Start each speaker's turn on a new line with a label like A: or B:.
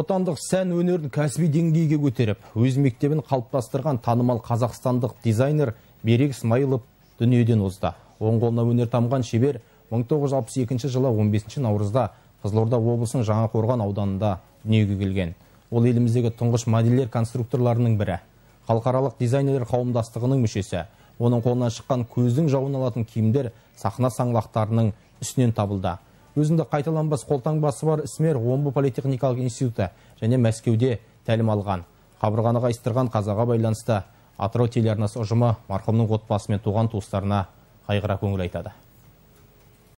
A: отандық сән өнерін кәсіби деңгейге көтеріп өз мектебін қалыптастырған танымал қазақстандық дизайнер берек смайылов дүниеден озды оң қолына өнер тамған шебер 1962 жылы 15 наурызда қызылорда облысының жаңақорған ауданында дүниеге келген ол еліміздегі тұңғыш модельер конструкторларының бірі халықаралық дизайнерлер қауымдастығының мүшесі оның қолынан шыққан көздің жауын алатын киімдер сахна саңлақтарының үстінен табылды өзінде қайталанбас қолтаңбасы бар ісмер омбы политехникалық институты және мәскеуде тәлім алған қабырғаны қайыстырған қазаға байланысты атырау телеарнасы ұжымы марқұмның отбасы мен туған туыстарына қайғыра көңіл айтады